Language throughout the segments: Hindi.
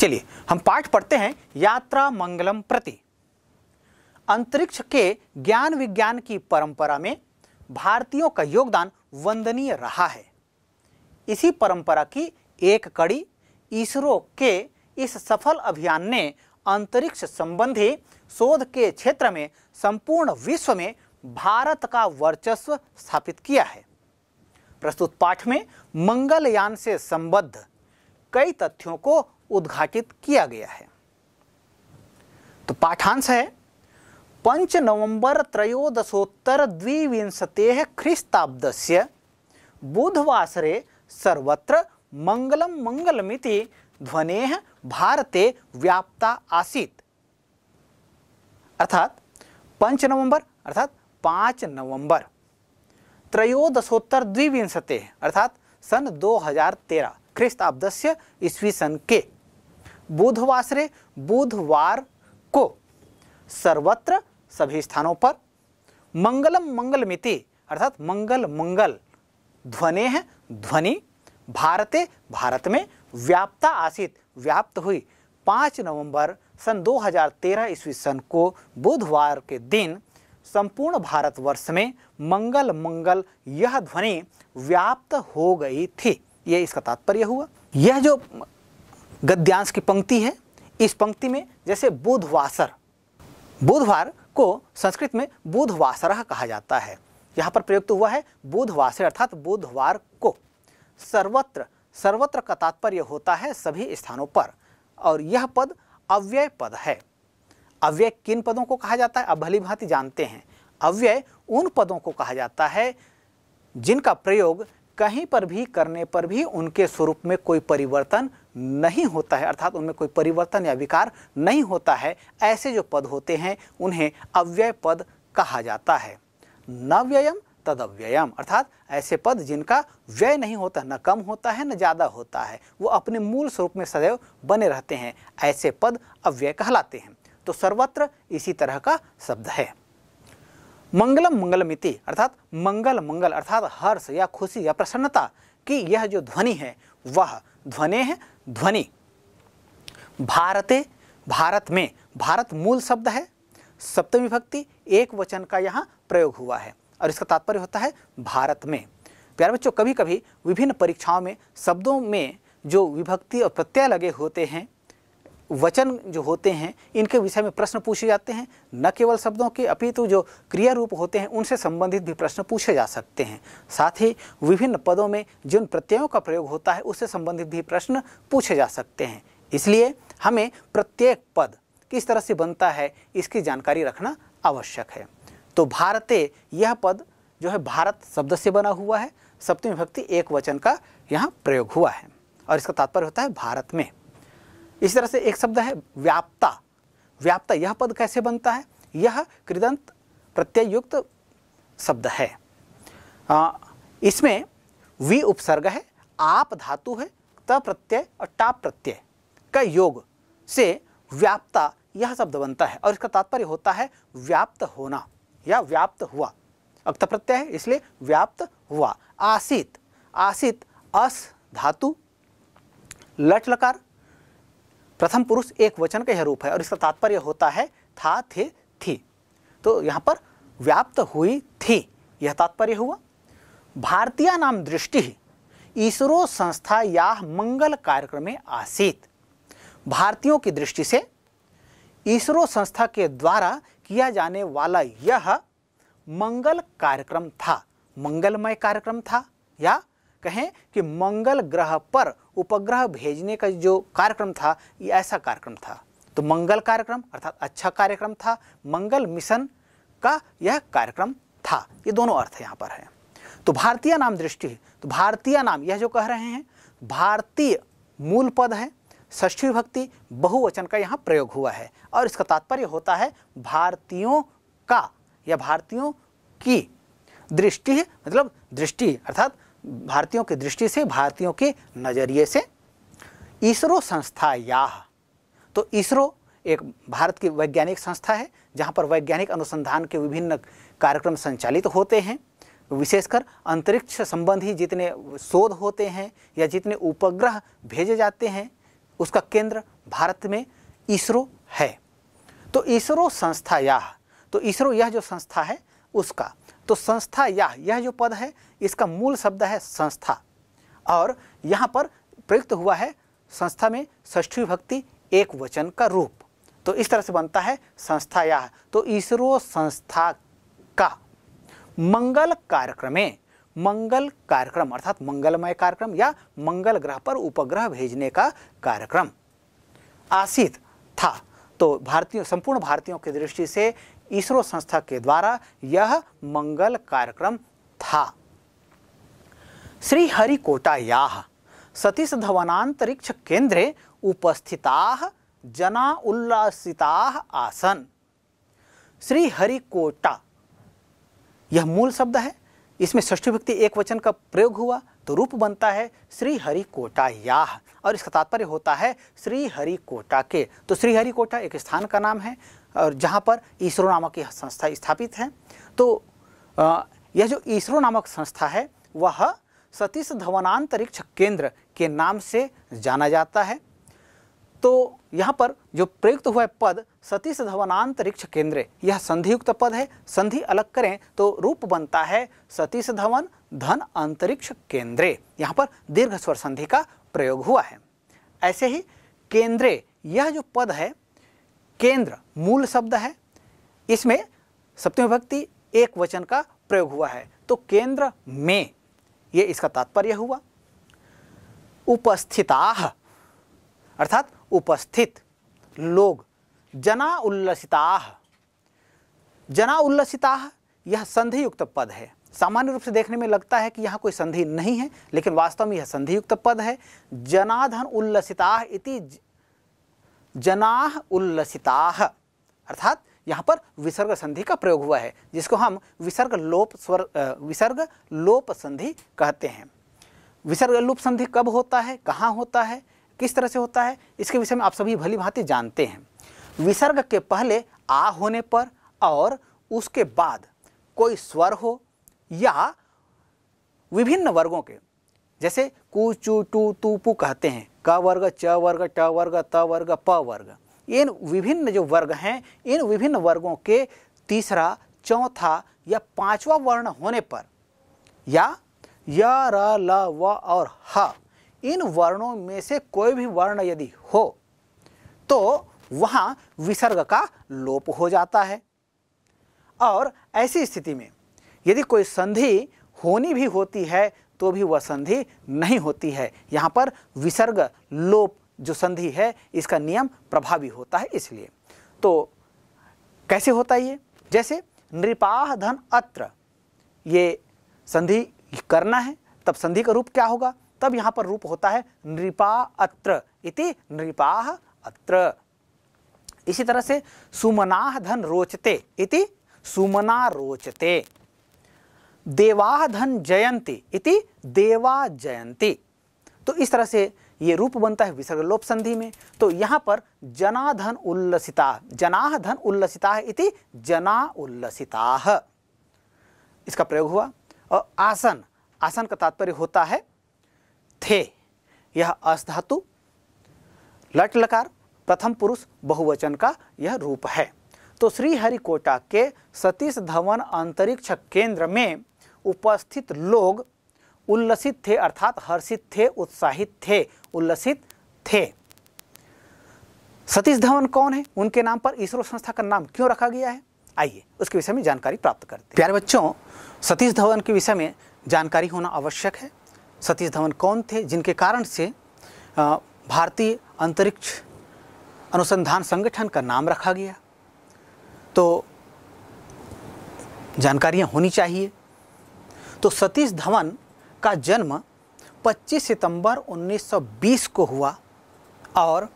चलिए हम पाठ पढ़ते हैं यात्रा मंगलम प्रति अंतरिक्ष के ज्ञान विज्ञान की परंपरा में भारतीयों का योगदान वंदनीय रहा है इसी परंपरा की एक कड़ी इसरो के इस सफल अभियान ने अंतरिक्ष संबंधी शोध के क्षेत्र में संपूर्ण विश्व में भारत का वर्चस्व स्थापित किया है प्रस्तुत पाठ में मंगलयान से संबद्ध कई तथ्यों को उद्घाटित किया गया है तो पाठांश है पंच नवंबर त्रयोदशोत्तर द्विविंशते ख्रीस्ताब्द से बुधवासरे सर्वत्र मंगलम मंगलमिति ध्वने भारते व्याप्ता आसीत अर्थात पंच नवंबर अर्थात पाँच नवंबर त्रयोदशोत्तर द्विविंशते अर्थात सन 2013 ख्रिस्ताब्द से ईस्वी सन के बुधवासरे बुधवार को सर्वत्र सभी स्थानों पर मंगलम मंगल मिति अर्थात मंगल मंगल ध्वने हैं ध्वनि भारते भारत में व्याप्ता आसित व्याप्त हुई पाँच नवंबर सन 2013 ईस्वी सन को बुधवार के दिन संपूर्ण भारतवर्ष में मंगल मंगल यह ध्वनि व्याप्त हो गई थी ये इसका तात्पर्य हुआ यह जो गद्यांश की पंक्ति है इस पंक्ति में जैसे बुधवासर बुधवार को संस्कृत में बुधवासर कहा जाता है यहाँ पर प्रयुक्त हुआ है बुधवासर अर्थात बुधवार को सर्वत्र सर्वत्र का तात्पर्य होता है सभी स्थानों पर और यह पद अव्यय पद है अव्यय किन पदों को कहा जाता है आप भली भांति जानते हैं अव्यय उन पदों को कहा जाता है जिनका प्रयोग कहीं पर भी करने पर भी उनके स्वरूप में कोई परिवर्तन नहीं होता है अर्थात उनमें कोई परिवर्तन या विकार नहीं होता है ऐसे जो पद होते हैं उन्हें अव्यय पद कहा जाता है नव्ययम तदव्ययम अर्थात ऐसे पद जिनका व्यय नहीं होता न कम होता है न ज़्यादा होता है वो अपने मूल स्वरूप में सदैव बने रहते हैं ऐसे पद अव्यय कहलाते हैं तो सर्वत्र इसी तरह का शब्द है मंगलम मंगलमिति अर्थात मंगल मंगल अर्थात हर्ष या खुशी या प्रसन्नता की यह जो ध्वनि है वह ध्वनि है ध्वनि भारते भारत में भारत मूल शब्द है सप्तमी भक्ति एक वचन का यहाँ प्रयोग हुआ है और इसका तात्पर्य होता है भारत में प्यारे बच्चों कभी कभी विभिन्न परीक्षाओं में शब्दों में जो विभक्ति और प्रत्यय लगे होते हैं वचन जो होते हैं इनके विषय में प्रश्न पूछे जाते हैं न केवल शब्दों के अपितु जो क्रिया रूप होते हैं उनसे संबंधित भी प्रश्न पूछे जा सकते हैं साथ ही विभिन्न पदों में जिन प्रत्ययों का प्रयोग होता है उससे संबंधित भी प्रश्न पूछे जा सकते हैं इसलिए हमें प्रत्येक पद किस तरह से बनता है इसकी जानकारी रखना आवश्यक है तो भारत यह पद जो है भारत शब्द से बना हुआ है सप्तमी भक्ति एक वचन का यहाँ प्रयोग हुआ है और इसका तात्पर्य होता है भारत में इसी तरह से एक शब्द है व्याप्ता व्याप्ता यह पद कैसे बनता है यह कृदंत प्रत्ययुक्त शब्द है आ, इसमें वि उपसर्ग है आप धातु है त प्रत्यय और टाप प्रत्यय का योग से व्याप्ता यह शब्द बनता है और इसका तात्पर्य होता है व्याप्त होना या व्याप्त हुआ अक्त प्रत्यय है इसलिए व्याप्त हुआ आसित आसित अस धातु लट लकार प्रथम पुरुष एक वचन का यह रूप है और इसका तात्पर्य होता है था थे थी तो यहाँ पर व्याप्त हुई थी यह तात्पर्य हुआ भारतीय नाम दृष्टि इसरो संस्था या मंगल कार्यक्रम में आसीत भारतीयों की दृष्टि से इसरो संस्था के द्वारा किया जाने वाला यह मंगल कार्यक्रम था मंगलमय कार्यक्रम था या कहें कि मंगल ग्रह पर उपग्रह भेजने का जो कार्यक्रम था ये ऐसा कार्यक्रम था तो मंगल कार्यक्रम अर्थात अच्छा कार्यक्रम था मंगल मिशन का यह कार्यक्रम था ये दोनों अर्थ यहाँ पर है तो भारतीय नाम दृष्टि तो भारतीय नाम यह जो कह रहे हैं भारतीय मूल पद है ष्ठी भक्ति बहुवचन का यहाँ प्रयोग हुआ है और इसका तात्पर्य होता है भारतीयों का या भारतीयों की दृष्टि मतलब दृष्टि अर्थात भारतीयों की दृष्टि से भारतीयों के नज़रिए से इसरो संस्था या तो इसरो एक भारत की वैज्ञानिक संस्था है जहाँ पर वैज्ञानिक अनुसंधान के विभिन्न कार्यक्रम संचालित होते हैं विशेषकर अंतरिक्ष संबंधी जितने शोध होते हैं या जितने उपग्रह भेजे जाते हैं उसका केंद्र भारत में इसरो है तो इसरो संस्था यह तो इसरो यह जो संस्था है उसका तो संस्था या यह जो पद है इसका मूल शब्द है संस्था और यहाँ पर प्रयुक्त हुआ है संस्था में ष्ठी भक्ति एक वचन का रूप तो इस तरह से बनता है संस्था या तो इसरो संस्था का मंगल कार्यक्रमें मंगल कार्यक्रम अर्थात मंगलमय कार्यक्रम या मंगल ग्रह पर उपग्रह भेजने का कार्यक्रम आसित था तो भारतीयों संपूर्ण भारतीयों की दृष्टि से इसरो संस्था के द्वारा यह मंगल कार्यक्रम था श्री हरिकोटाया सतीश धवनांतरिक्ष केंद्रे उपस्थिता जना उल्लासिता आसन श्रीहरिकोटा यह मूल शब्द है इसमें ष्ठी व्यक्ति एक वचन का प्रयोग हुआ तो रूप बनता है श्रीहरिकोटाया और इसका तात्पर्य होता है श्रीहरिकोटा के तो श्रीहरिकोटा एक स्थान का नाम है और जहाँ पर इसरो नामक यह संस्था स्थापित है तो यह जो इसरो नामक संस्था है वह सतीश धवनांतरिक्ष केंद्र के नाम से जाना जाता है तो यहाँ पर जो प्रयुक्त हुआ है पद सतीश धवनांतरिक्ष केंद्र यह संधियुक्त पद है संधि अलग करें तो रूप बनता है सतीश धवन धन अंतरिक्ष केंद्र यहाँ पर दीर्घ स्वर संधि का प्रयोग हुआ है ऐसे ही केंद्र यह जो पद है केंद्र मूल शब्द है इसमें सप्तमी विभक्ति एक वचन का प्रयोग हुआ है तो केंद्र में ये इसका तात्पर्य हुआ उपस्थिता अर्थात उपस्थित लोग जना उल्लसिता जना उल्लसिता यह संधि युक्त पद है सामान्य रूप से देखने में लगता है कि यहाँ कोई संधि नहीं है लेकिन वास्तव में यह संधि युक्त पद है जनाधन उल्लसिता इति जनाह उल्लसिता अर्थात यहाँ पर विसर्ग संधि का प्रयोग हुआ है जिसको हम विसर्ग लोप स्वर विसर्ग लोप संधि कहते हैं विसर्ग लोप संधि कब होता है कहाँ होता है किस तरह से होता है इसके विषय में आप सभी भली भांति जानते हैं विसर्ग के पहले आ होने पर और उसके बाद कोई स्वर हो या विभिन्न वर्गों के जैसे कू चू टू तू पू कहते हैं क वर्ग च वर्ग ट वर्ग त वर्ग प वर्ग इन विभिन्न जो वर्ग हैं इन विभिन्न वर्गों के तीसरा चौथा या पांचवा वर्ण होने पर या य र ल व और ह इन वर्णों में से कोई भी वर्ण यदि हो तो वहाँ विसर्ग का लोप हो जाता है और ऐसी स्थिति में यदि कोई संधि होनी भी होती है तो भी वह संधि नहीं होती है यहाँ पर विसर्ग लोप जो संधि है इसका नियम प्रभावी होता है इसलिए तो कैसे होता है ये जैसे नृपाह धन अत्र ये संधि करना है तब संधि का रूप क्या होगा तब यहाँ पर रूप होता है नृपा अत्र इति नृपाह अत्र इसी तरह से सुमनाह धन रोचते इति सुमना रोचते देवाधन जयंती इति देवा जयंती तो इस तरह से ये रूप बनता है विसर्ग लोप संधि में तो यहाँ पर जनाधन उल्लसिता जनाह धन उल्लसिता इति जना उल्लसिता इसका प्रयोग हुआ और आसन आसन का तात्पर्य होता है थे यह अस्धातु लट लकार प्रथम पुरुष बहुवचन का यह रूप है तो श्रीहरिकोटा के सतीश धवन अंतरिक्ष केंद्र में उपस्थित लोग उल्लसित थे अर्थात हर्षित थे उत्साहित थे उल्लसित थे सतीश धवन कौन है उनके नाम पर इसरो संस्था का नाम क्यों रखा गया है आइए उसके विषय में जानकारी प्राप्त करते हैं प्यारे बच्चों सतीश धवन के विषय में जानकारी होना आवश्यक है सतीश धवन कौन थे जिनके कारण से भारतीय अंतरिक्ष अनुसंधान संगठन का नाम रखा गया तो जानकारियाँ होनी चाहिए तो सतीश धवन का जन्म 25 सितंबर 1920 को हुआ और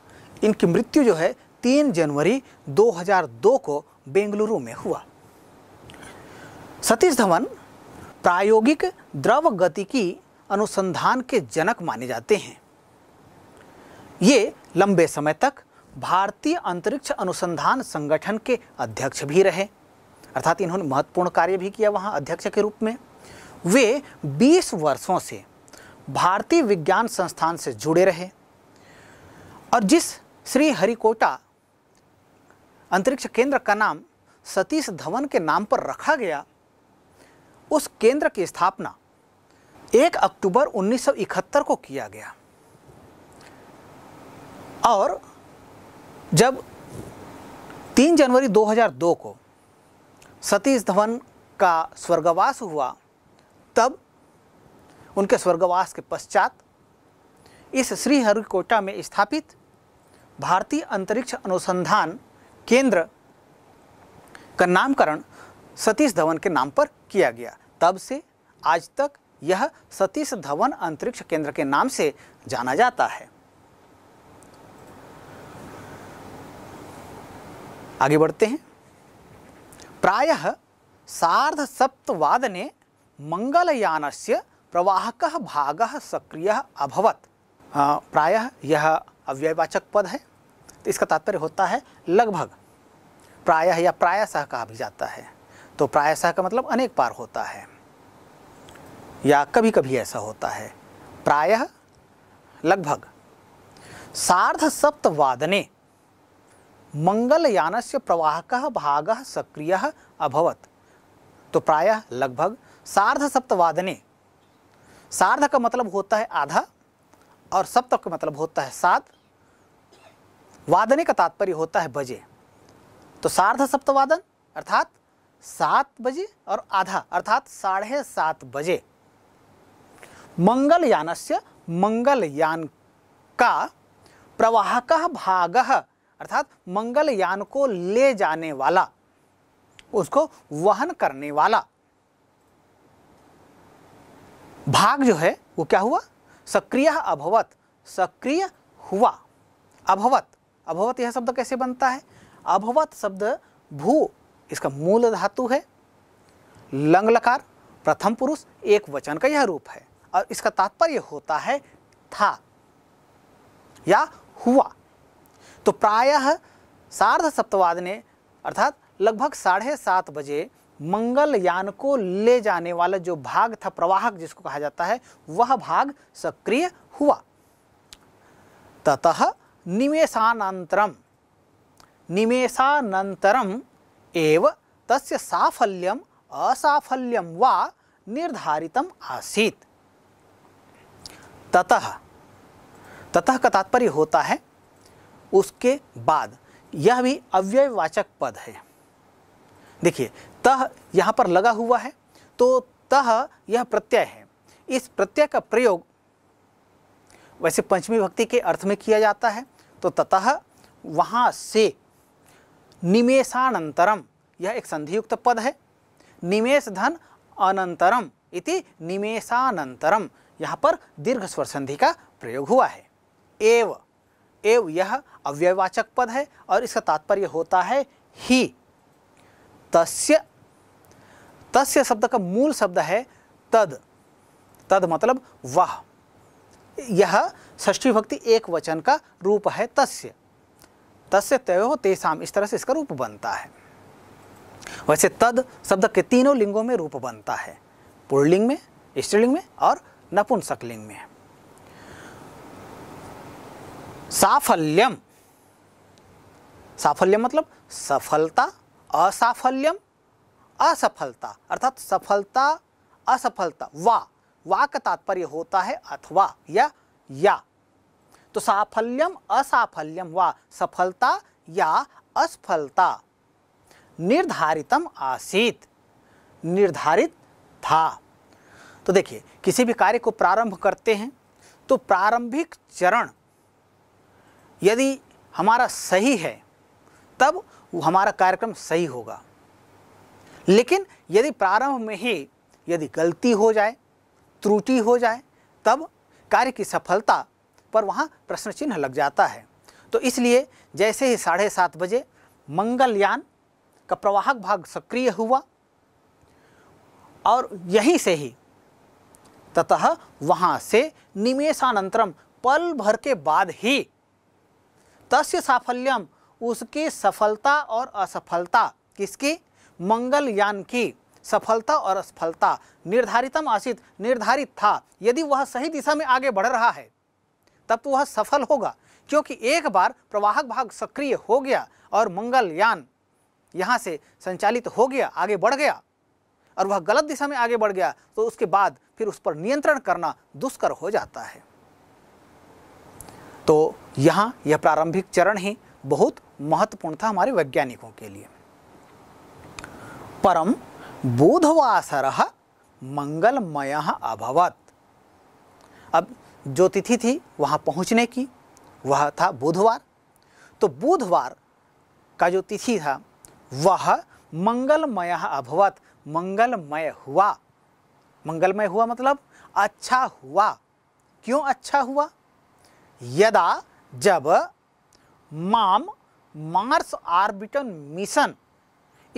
इनकी मृत्यु जो है 3 जनवरी 2002 को बेंगलुरु में हुआ सतीश धवन प्रायोगिक द्रव गति की अनुसंधान के जनक माने जाते हैं ये लंबे समय तक भारतीय अंतरिक्ष अनुसंधान संगठन के अध्यक्ष भी रहे अर्थात इन्होंने महत्वपूर्ण कार्य भी किया वहाँ अध्यक्ष के रूप में वे 20 वर्षों से भारतीय विज्ञान संस्थान से जुड़े रहे और जिस श्री हरिकोटा अंतरिक्ष केंद्र का नाम सतीश धवन के नाम पर रखा गया उस केंद्र की स्थापना 1 अक्टूबर 1971 को किया गया और जब 3 जनवरी 2002 को सतीश धवन का स्वर्गवास हुआ तब उनके स्वर्गवास के पश्चात इस श्रीहरिकोटा में स्थापित भारतीय अंतरिक्ष अनुसंधान केंद्र का नामकरण सतीश धवन के नाम पर किया गया तब से आज तक यह सतीश धवन अंतरिक्ष केंद्र के नाम से जाना जाता है आगे बढ़ते हैं प्रायः सार्ध सप्तवादने से प्रवाहक भाग सक्रिय अभवत प्राय यह अव्ययवाचक पद है तो इसका तात्पर्य होता है लगभग प्राय या प्रायशः कहा भी जाता है तो प्रायशः का मतलब अनेक बार होता है या कभी कभी ऐसा होता है प्रायः लगभग सार्ध सप्तवादने मंगलयान से प्रवाहक भाग सक्रिय अभवत तो प्रायः लगभग सार्ध सप्तवादने सार्ध का मतलब होता है आधा और सप्तक का मतलब होता है सात वादने का तात्पर्य होता है बजे तो सार्ध सप्तवादन अर्थात सात बजे और आधा अर्थात साढ़े सात बजे मंगलयान से मंगलयान का प्रवाहक भाग अर्थात मंगलयान को ले जाने वाला उसको वहन करने वाला भाग जो है वो क्या हुआ सक्रिय अभवत सक्रिय हुआ अभवत अभवत यह शब्द कैसे बनता है अभवत शब्द भू इसका मूल धातु है लंगलकार प्रथम पुरुष एक वचन का यह रूप है और इसका तात्पर्य होता है था या हुआ तो प्रायः सार्ध सप्तवाद ने अर्थात लगभग साढ़े सात बजे मंगलयान को ले जाने वाला जो भाग था प्रवाहक जिसको कहा जाता है वह भाग सक्रिय हुआ ततः निमेशानंतरम निमेशानंतरम एव तस्य साफल्यम असाफल्यम वा निर्धारितम आसीत ततः ततः का तात्पर्य होता है उसके बाद यह भी अव्ययवाचक पद है देखिए तह यहाँ पर लगा हुआ है तो तह यह प्रत्यय है इस प्रत्यय का प्रयोग वैसे पंचमी भक्ति के अर्थ में किया जाता है तो ततः वहाँ से निमेशानंतरम यह एक संधियुक्त पद है निमेश धन अनंतरम इति निमेशानंतरम यहाँ पर दीर्घ स्वर संधि का प्रयोग हुआ है एव एव यह अव्यवाचक पद है और इसका तात्पर्य होता है ही तस्य तस्य शब्द का मूल शब्द है तद तद मतलब वह यह ष्ठी भक्ति एक वचन का रूप है तस्य तस्य हो तेसाम इस तरह से इसका रूप बनता है वैसे तद शब्द के तीनों लिंगों में रूप बनता है पुरलिंग में स्त्रीलिंग में और नपुंसकलिंग में साफल्यम साफल्यम मतलब सफलता असाफल्यम असफलता अर्थात सफलता असफलता वा वा का तात्पर्य होता है अथवा या या तो साफल्यम असाफल्यम वा सफलता या असफलता निर्धारितम आसीत निर्धारित था तो देखिए किसी भी कार्य को प्रारंभ करते हैं तो प्रारंभिक चरण यदि हमारा सही है तब हमारा कार्यक्रम सही होगा लेकिन यदि प्रारंभ में ही यदि गलती हो जाए त्रुटि हो जाए तब कार्य की सफलता पर वहाँ प्रश्न चिन्ह लग जाता है तो इसलिए जैसे ही साढ़े सात बजे मंगलयान का प्रवाहक भाग सक्रिय हुआ और यहीं से ही ततः वहाँ से निमेशानंतरम पल भर के बाद ही तस्य साफल्यम उसकी सफलता और असफलता किसकी मंगलयान की सफलता और असफलता निर्धारितम आसित निर्धारित था यदि वह सही दिशा में आगे बढ़ रहा है तब तो वह सफल होगा क्योंकि एक बार प्रवाहक भाग सक्रिय हो गया और मंगलयान यहाँ से संचालित हो गया आगे बढ़ गया और वह गलत दिशा में आगे बढ़ गया तो उसके बाद फिर उस पर नियंत्रण करना दुष्कर हो जाता है तो यहाँ यह प्रारंभिक चरण ही बहुत महत्वपूर्ण था हमारे वैज्ञानिकों के लिए परम बुधवासर मंगलमय अभवत अब जो तिथि थी वहाँ पहुँचने की वह था बुधवार तो बुधवार का जो तिथि था वह मंगलमय अभवत मंगलमय हुआ मंगलमय हुआ मतलब अच्छा हुआ क्यों अच्छा हुआ यदा जब माम मार्स आर्बिटन मिशन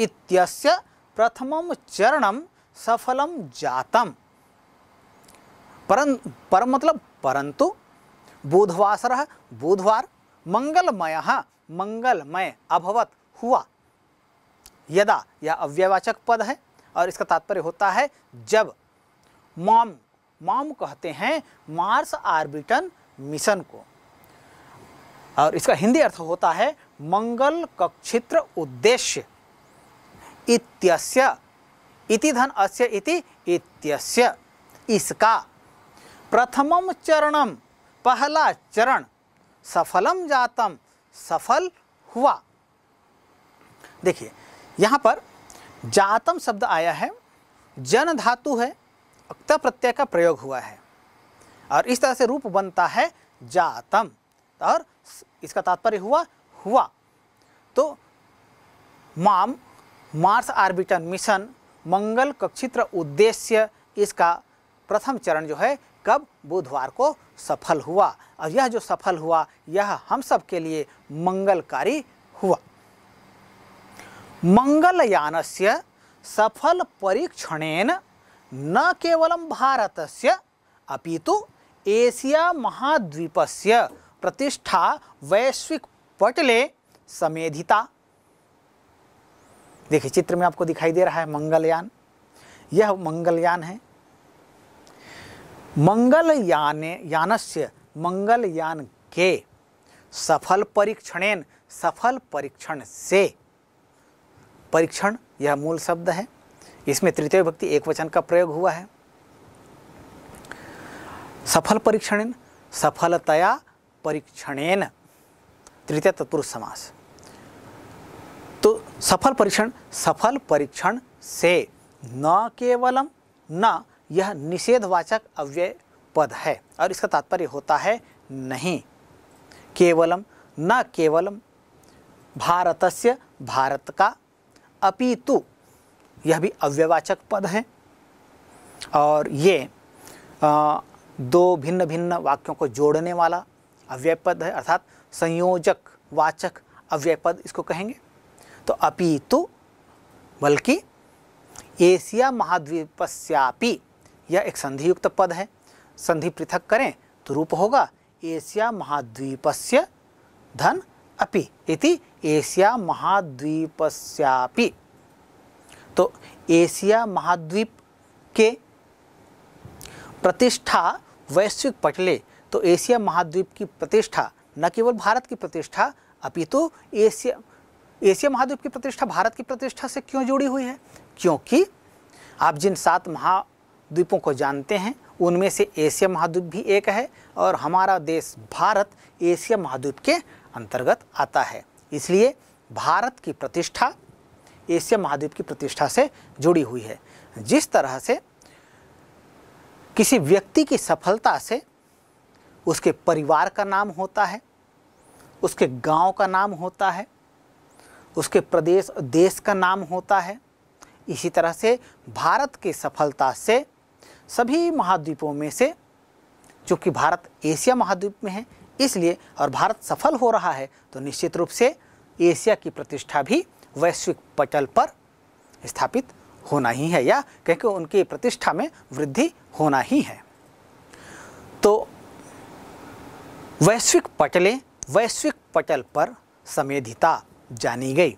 इत्यस्य प्रथम चरण सफलम जातम पर पर मतलब परंतु बुधवासर बुधवार मंगलमय मंगलमय अभवत हुआ यदा यह अव्यवाचक पद है और इसका तात्पर्य होता है जब मॉम मॉम कहते हैं मार्स आर्बिटन मिशन को और इसका हिंदी अर्थ होता है मंगल कक्षित्र उद्देश्य इत्यस्य इति धन अस्य इति इत्यस्य इसका प्रथम चरणम पहला चरण सफलम जातम सफल हुआ देखिए यहाँ पर जातम शब्द आया है जन धातु है अक्त प्रत्यय का प्रयोग हुआ है और इस तरह से रूप बनता है जातम और इसका तात्पर्य हुआ हुआ तो माम मार्स आर्बिटर मिशन मंगल कक्षित्र उद्देश्य इसका प्रथम चरण जो है कब बुधवार को सफल हुआ और यह जो सफल हुआ यह हम सब के लिए मंगलकारी हुआ मंगलयान से सफल परीक्षणेन न भारत से अपितु एशिया महाद्वीप से प्रतिष्ठा वैश्विक पटले समेधिता देखिए चित्र में आपको दिखाई दे रहा है मंगलयान यह मंगलयान है यान यानस्य मंगलयान के सफल परीक्षणेन सफल परीक्षण से परीक्षण यह मूल शब्द है इसमें तृतीय भक्ति एक वचन का प्रयोग हुआ है सफल परीक्षणेन सफलतया परीक्षणेन तृतीय तत्पुरुष समास तो सफल परीक्षण सफल परीक्षण से न केवलम न यह निषेधवाचक अव्यय पद है और इसका तात्पर्य होता है नहीं केवलम न केवलम भारतस्य भारत का अपितु यह भी अव्यवाचक पद है और ये आ, दो भिन्न भिन्न वाक्यों को जोड़ने वाला अव्यय पद है अर्थात संयोजक वाचक अव्यय पद इसको कहेंगे तो अपी तो बल्कि एशिया महाद्वीपस्यापि यह एक संधि युक्त पद है संधि पृथक करें तो रूप होगा एशिया महाद्वीपस्य धन अपि इति एशिया महाद्वीपस्यापि तो एशिया महाद्वीप के प्रतिष्ठा वैश्विक पटले तो एशिया महाद्वीप की प्रतिष्ठा न केवल भारत की प्रतिष्ठा अपितु तो एशिया एशिया महाद्वीप की प्रतिष्ठा भारत की प्रतिष्ठा से क्यों जुड़ी हुई है क्योंकि आप जिन सात महाद्वीपों को जानते हैं उनमें से एशिया महाद्वीप भी एक है और हमारा देश भारत एशिया महाद्वीप के अंतर्गत आता है इसलिए भारत की प्रतिष्ठा एशिया महाद्वीप की प्रतिष्ठा से जुड़ी हुई है जिस तरह से किसी व्यक्ति की सफलता से उसके परिवार का नाम होता है उसके गांव का नाम होता है उसके प्रदेश देश का नाम होता है इसी तरह से भारत की सफलता से सभी महाद्वीपों में से चूँकि भारत एशिया महाद्वीप में है इसलिए और भारत सफल हो रहा है तो निश्चित रूप से एशिया की प्रतिष्ठा भी वैश्विक पटल पर स्थापित होना ही है या क्योंकि उनकी प्रतिष्ठा में वृद्धि होना ही है तो वैश्विक पटलें वैश्विक पटल पर समेधिता जानी गई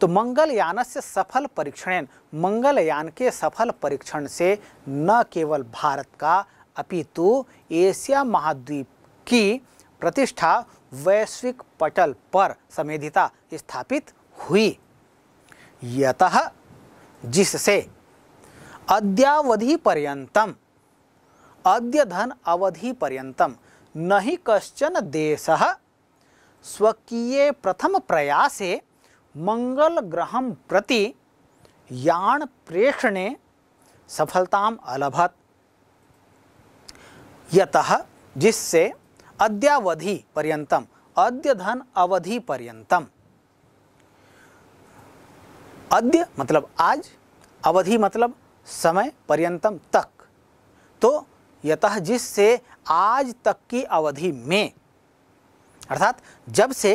तो मंगलयान से सफल परीक्षण मंगलयान के सफल परीक्षण से न केवल भारत का अपितु एशिया महाद्वीप की प्रतिष्ठा वैश्विक पटल पर समेधिता स्थापित हुई यतः जिससे अद्यावधि पर्यंतम अद्यधन अवधि पर्यंतम नहीं कश्चन है स्वकीय प्रथम प्रयासे मंगल ग्रहं प्रति यान प्रेषणे सफलताम अलभत यतः जिससे अद्यावधि पर्यंतम अद्य धन अवधि पर्यंतम अद्य मतलब आज अवधि मतलब समय पर्यंतम तक तो यतः जिससे आज तक की अवधि में अर्थात जब से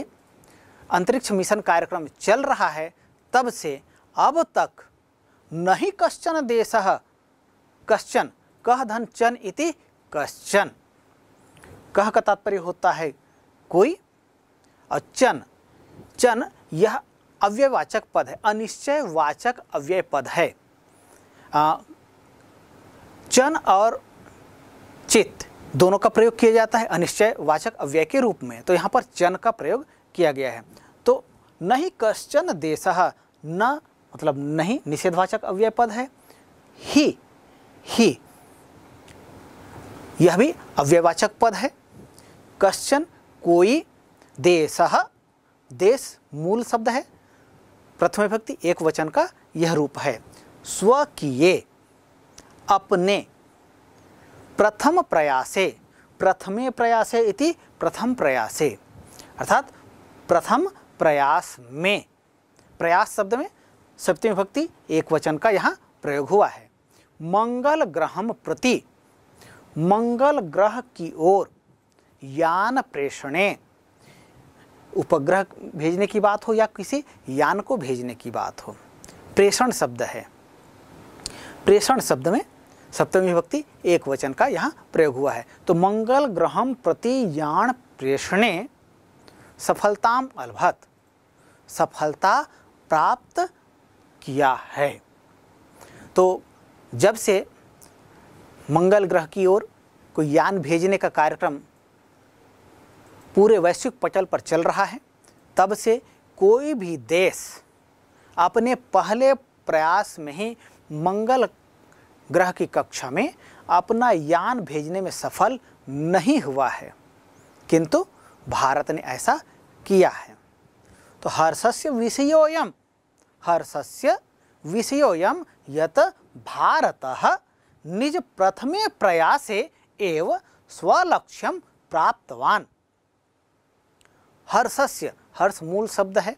अंतरिक्ष मिशन कार्यक्रम चल रहा है तब से अब तक नहीं कश्चन देश कश्चन कह धन चन इति कश्चन कह का तात्पर्य होता है कोई और चन चन यह अव्ययवाचक पद है अनिश्चय वाचक अव्यय पद है आ, चन और चित्त दोनों का प्रयोग किया जाता है अनिश्चय वाचक अव्यय के रूप में तो यहाँ पर चन का प्रयोग किया गया है तो न ही कश्चन देश न मतलब नहीं निषेधवाचक अव्यय पद है ही ही यह भी अव्यवाचक पद है कश्चन कोई देश देश मूल शब्द है प्रथम भक्ति एक वचन का यह रूप है स्व किए अपने प्रथम प्रयासे प्रथमे प्रयासे इति प्रथम प्रयासे अर्थात प्रथम प्रयास में प्रयास शब्द में सप्तमी भक्ति एक वचन का यहाँ प्रयोग हुआ है मंगल ग्रहम प्रति मंगल ग्रह की ओर यान प्रेषणे उपग्रह भेजने की बात हो या किसी यान को भेजने की बात हो प्रेषण शब्द है प्रेषण शब्द में सप्तमी भक्ति एक वचन का यहाँ प्रयोग हुआ है तो मंगल ग्रहम प्रति याण प्रेषणे सफलताम अलभत सफलता प्राप्त किया है तो जब से मंगल ग्रह की ओर कोई यान भेजने का कार्यक्रम पूरे वैश्विक पटल पर चल रहा है तब से कोई भी देश अपने पहले प्रयास में ही मंगल ग्रह की कक्षा में अपना यान भेजने में सफल नहीं हुआ है किंतु भारत ने ऐसा किया है तो हर्षस्य विषयोयम हर्षस्य विषयोयम यत भारत निज प्रथमे प्रयासे एव स्वलक्ष्यम प्राप्तवान हर्षस्य हर्ष मूल शब्द है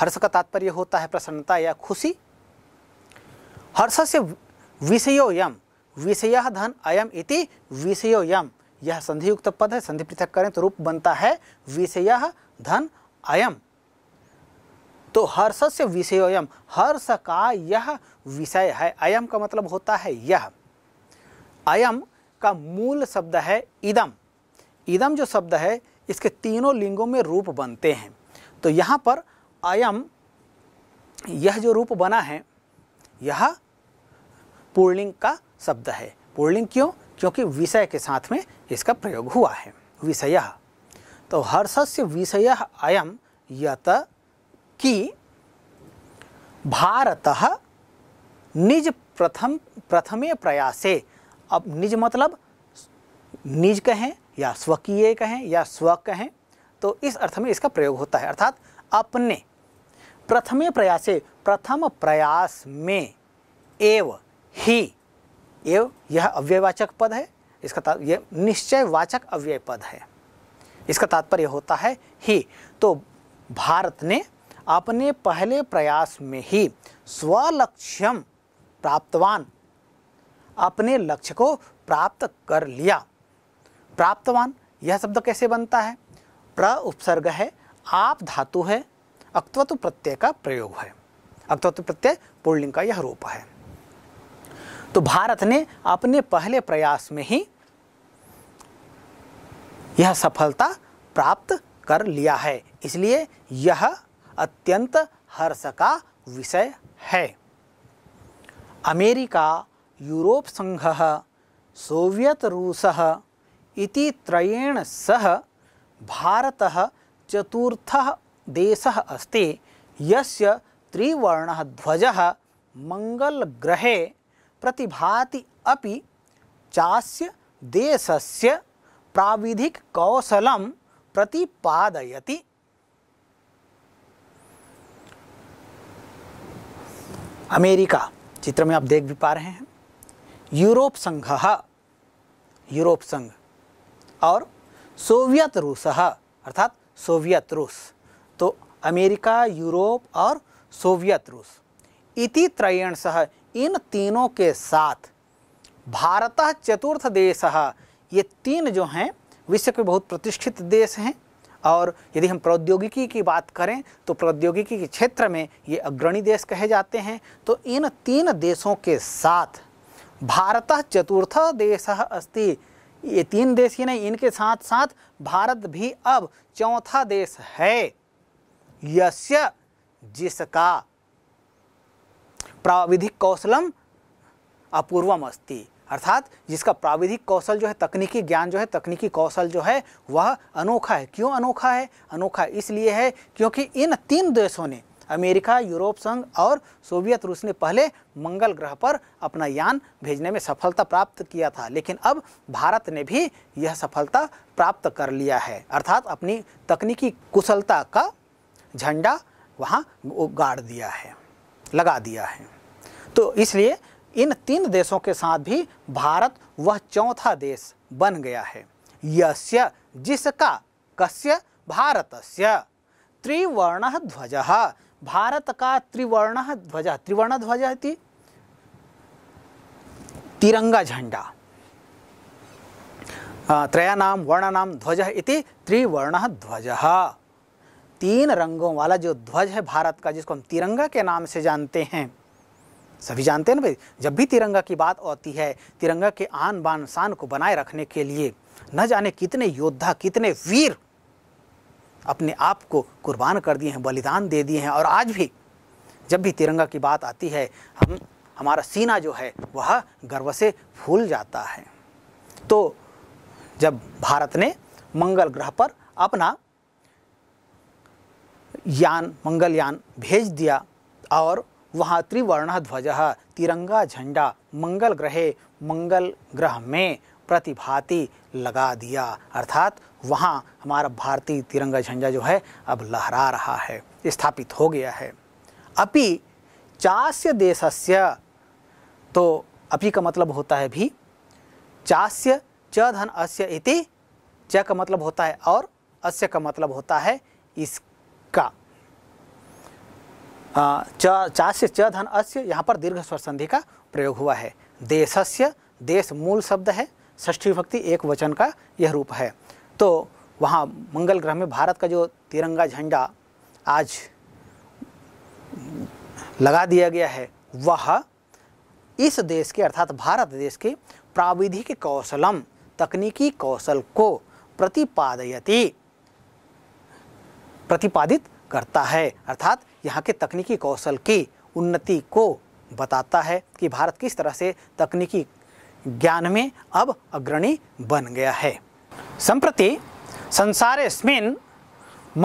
हर्ष का तात्पर्य होता है प्रसन्नता या खुशी हर्षस्य विषयोयम विषय धन अयम इति विषयोयम यह संधियुक्त पद है संधि पृथक करें तो रूप बनता है विषय धन अयम तो हर्ष से विषयोयम हर्ष का यह विषय है अयम का मतलब होता है यह अयम का मूल शब्द है इदम इदम जो शब्द है इसके तीनों लिंगों में रूप बनते हैं तो यहाँ पर अयम यह जो रूप बना है यह पुर्लिंग का शब्द है पुर्लिंग क्यों क्योंकि विषय के साथ में इसका प्रयोग हुआ है विषय तो हर्षस्य विषय अयम यत कि भारत निज प्रथम प्रथमे प्रयासे अब निज मतलब निज कहें या स्वकीय कहें या स्व कहें तो इस अर्थ में इसका प्रयोग होता है अर्थात अपने प्रथमे प्रयासे प्रथम प्रयास में एव ही ये यह अव्ययवाचक पद है इसका ये निश्चय वाचक अव्यय पद है इसका तात्पर्य होता है ही तो भारत ने अपने पहले प्रयास में ही स्वलक्ष्यम प्राप्तवान अपने लक्ष्य को प्राप्त कर लिया प्राप्तवान यह शब्द कैसे बनता है प्र उपसर्ग है आप धातु है अक्तत्व प्रत्यय का प्रयोग है अक्तत्व प्रत्यय पुल्लिंग का यह रूप है तो भारत ने अपने पहले प्रयास में ही यह सफलता प्राप्त कर लिया है इसलिए यह अत्यंत हर्ष का विषय है अमेरिका यूरोप संघ सोवियत रूस इति त्रयेण सह भारत चतुर्थ देश अस्ति यस्य मंगल मंगलग्रहे प्रतिभाति अपि चास्य देशस्य प्राविधिक कौशलम प्रतिपादयति अमेरिका चित्र में आप देख भी पा रहे हैं यूरोप संघ यूरोप संघ और सोवियत रूस अर्थात सोवियत रूस तो अमेरिका यूरोप और सोवियत रूस इति त्रयण सह इन तीनों के साथ भारत चतुर्थ देश है ये तीन जो हैं विश्व के बहुत प्रतिष्ठित देश हैं और यदि हम प्रौद्योगिकी की बात करें तो प्रौद्योगिकी के क्षेत्र में ये अग्रणी देश कहे जाते हैं तो इन तीन देशों के साथ भारत चतुर्थ देश अस्ति ये तीन देश ही नहीं इनके साथ साथ भारत भी अब चौथा देश है यस्य जिसका प्राविधिक कौशलम अपूर्वम अस्ति अर्थात जिसका प्राविधिक कौशल जो है तकनीकी ज्ञान जो है तकनीकी कौशल जो है वह अनोखा है क्यों अनोखा है अनोखा इसलिए है क्योंकि इन तीन देशों ने अमेरिका यूरोप संघ और सोवियत रूस ने पहले मंगल ग्रह पर अपना यान भेजने में सफलता प्राप्त किया था लेकिन अब भारत ने भी यह सफलता प्राप्त कर लिया है अर्थात अपनी तकनीकी कुशलता का झंडा वहाँ गाड़ दिया है लगा दिया है तो इसलिए इन तीन देशों के साथ भी भारत वह चौथा देश बन गया है यस्य जिसका कस्य भारतस्य त्रिवर्ण ध्वज भारत का त्रिवर्ण ध्वज त्रिवर्ण ध्वज थी तिरंगा झंडा त्रयाणाम वर्णनाम ध्वज इति त्रिवर्ण ध्वज तीन रंगों वाला जो ध्वज है भारत का जिसको हम तिरंगा के नाम से जानते हैं सभी जानते हैं ना भाई जब भी तिरंगा की बात आती है तिरंगा के आन बान शान को बनाए रखने के लिए न जाने कितने योद्धा कितने वीर अपने आप को कुर्बान कर दिए हैं बलिदान दे दिए हैं और आज भी जब भी तिरंगा की बात आती है हम हमारा सीना जो है वह गर्व से फूल जाता है तो जब भारत ने मंगल ग्रह पर अपना यान मंगलयान भेज दिया और वहाँ त्रिवर्ण ध्वज तिरंगा झंडा मंगल ग्रहे मंगल ग्रह में प्रतिभाति लगा दिया अर्थात वहाँ हमारा भारतीय तिरंगा झंडा जो है अब लहरा रहा है स्थापित हो गया है अपि चास्य देशस्य तो अपि का मतलब होता है भी चास्य च धन अस्य इति च का मतलब होता है और अस्य का मतलब होता है इस का च चा से च धन अस्य यहाँ पर दीर्घ स्वर संधि का प्रयोग हुआ है देशस्य देश मूल शब्द है षष्ठी भक्ति एक वचन का यह रूप है तो वहाँ मंगल ग्रह में भारत का जो तिरंगा झंडा आज लगा दिया गया है वह इस देश के अर्थात भारत देश के प्राविधिक कौशलम तकनीकी कौशल को प्रतिपादयती प्रतिपादित करता है अर्थात यहाँ के तकनीकी कौशल की उन्नति को बताता है कि भारत किस तरह से तकनीकी ज्ञान में अब अग्रणी बन गया है संप्रति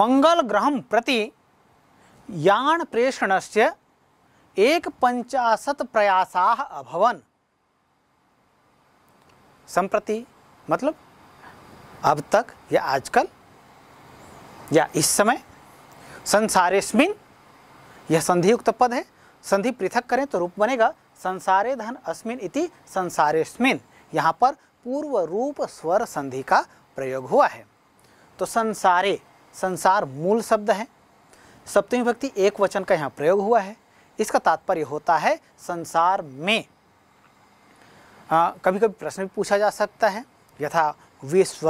मंगल ग्रह प्रति प्रेषण से एक पंचाशत प्रयास अभवन संप्रति मतलब अब तक या आजकल या इस समय संसारेस्मिन यह संधियुक्त पद है संधि पृथक करें तो रूप बनेगा संसारे धन अस्मिन इति संसारेस्मिन यहाँ पर पूर्व रूप स्वर संधि का प्रयोग हुआ है तो संसारे संसार मूल शब्द है सप्तमी भक्ति एक वचन का यहाँ प्रयोग हुआ है इसका तात्पर्य होता है संसार में आ, कभी कभी प्रश्न भी पूछा जा सकता है यथा विश्व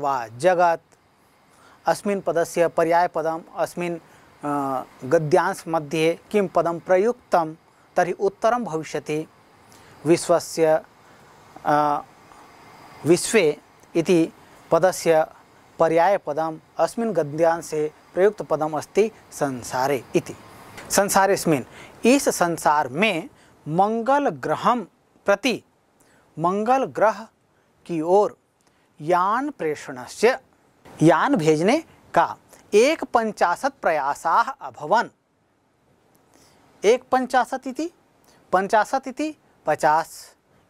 व जगत अस्मिन् पदस्य पर्यायपदम् अस्मिन् गद्यांश मध्ये किं पदं प्रयुक्तं तर्हि उत्तरं भविष्यति विश्वस्य विश्वे इति पदस्य पर्यायपदम् अस्मिन् गद्यांशे प्रयुक्तपदम् अस्ति संसारे इति संसारेस्मिन् इस संसार में मंगल ग्रहम प्रति मंगल ग्रह की ओर यान प्रेषण से यान भेजने का एक पंचाशत प्रयासा अभवन एक पंचाशत इति पंचाशत इति पचास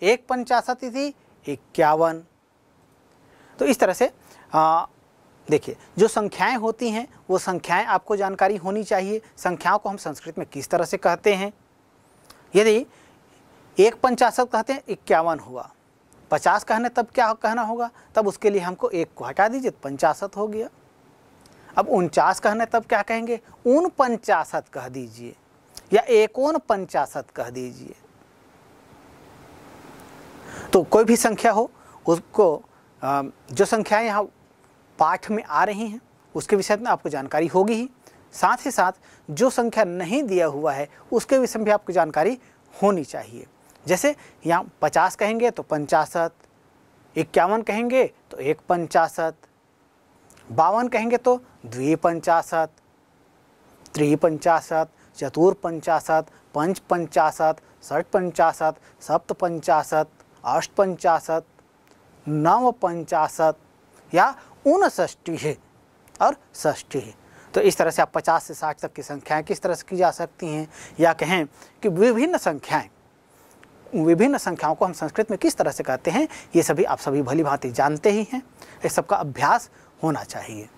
एक पंचाशत इति इक्यावन तो इस तरह से देखिए जो संख्याएं होती हैं वो संख्याएं आपको जानकारी होनी चाहिए संख्याओं को हम संस्कृत में किस तरह से कहते हैं यदि एक पंचाशत कहते हैं इक्यावन हुआ पचास कहने तब क्या कहना होगा तब उसके लिए हमको एक को हटा दीजिए तो पंचाशत हो गया अब उनचास कहने तब क्या कहेंगे उन पंचाशत कह दीजिए या एकोन पंचाशत कह दीजिए तो कोई भी संख्या हो उसको जो संख्याएं यहाँ पाठ में आ रही हैं उसके विषय में आपको जानकारी होगी ही साथ ही साथ जो संख्या नहीं दिया हुआ है उसके विषय में भी आपको जानकारी होनी चाहिए जैसे यहाँ पचास कहेंगे तो पंचासत इक्यावन कहेंगे तो एक पंचाशत बावन कहेंगे तो द्विपंचाशत त्रिपंचाशत चतुर्पंचाशत पंच पंचाशत षट पंचाशत सप्त पंचाशत अष्ट पंचाशत नव पंचाशत या उनष्टी है और षष्ठी है तो इस तरह से आप 50 से 60 तक की संख्याएं किस तरह से की जा सकती हैं या कहें कि विभिन्न संख्याएं विभिन्न संख्याओं को हम संस्कृत में किस तरह से कहते हैं ये सभी आप सभी भली भांति जानते ही हैं इस सबका अभ्यास होना चाहिए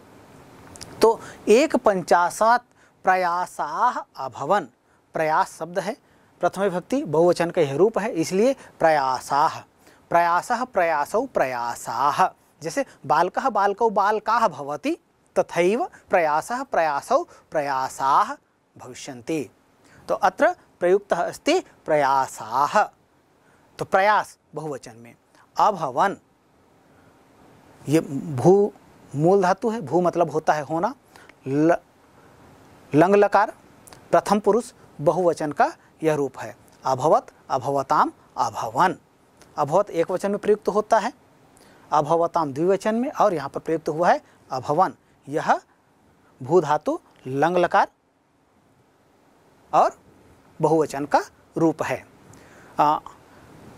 तो एक पंचाशात प्रयासाह अभवन प्रयास शब्द है प्रथम भक्ति बहुवचन का यह रूप है इसलिए प्रयासाह प्रयास प्रयासौ प्रयासाह जैसे बालक बालकौ बालका भवती तथैव प्रयास प्रयासौ प्रयासाह भविष्यन्ति तो अत्र प्रयुक्त अस्ति प्रयासाह तो प्रयास बहुवचन में अब हवन ये भू मूल धातु है भू मतलब होता है होना ल, लंग लकार प्रथम पुरुष बहुवचन का यह रूप है अभवत अभवताम अभवन अभवत एक वचन में प्रयुक्त होता है अभवताम द्विवचन में और यहाँ पर प्रयुक्त हुआ है अभवन यह भू धातु लंग लकार और बहुवचन का रूप है आ,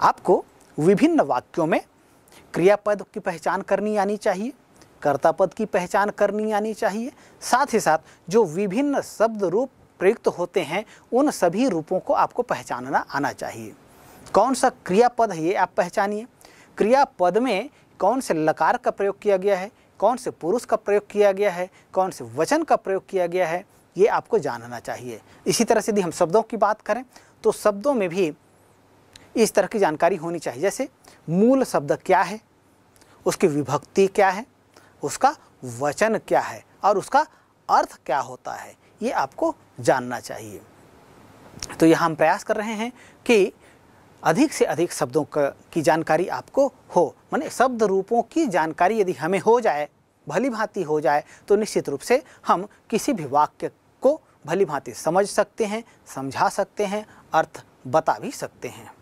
आपको विभिन्न वाक्यों में क्रियापद की पहचान करनी आनी चाहिए कर्ता पद की पहचान करनी आनी चाहिए साथ ही साथ जो विभिन्न शब्द रूप प्रयुक्त होते हैं उन सभी रूपों को आपको पहचानना आना चाहिए कौन सा क्रियापद है ये आप पहचानिए क्रियापद में कौन से लकार का प्रयोग किया गया है कौन से पुरुष का प्रयोग किया गया है कौन से वचन का प्रयोग किया गया है ये आपको जानना चाहिए इसी तरह से यदि हम शब्दों की बात करें तो शब्दों में भी इस तरह की जानकारी होनी चाहिए जैसे मूल शब्द क्या है उसकी विभक्ति क्या है उसका वचन क्या है और उसका अर्थ क्या होता है ये आपको जानना चाहिए तो यहाँ हम प्रयास कर रहे हैं कि अधिक से अधिक शब्दों की जानकारी आपको हो माने शब्द रूपों की जानकारी यदि हमें हो जाए भली भांति हो जाए तो निश्चित रूप से हम किसी भी वाक्य को भली भांति समझ सकते हैं समझा सकते हैं अर्थ बता भी सकते हैं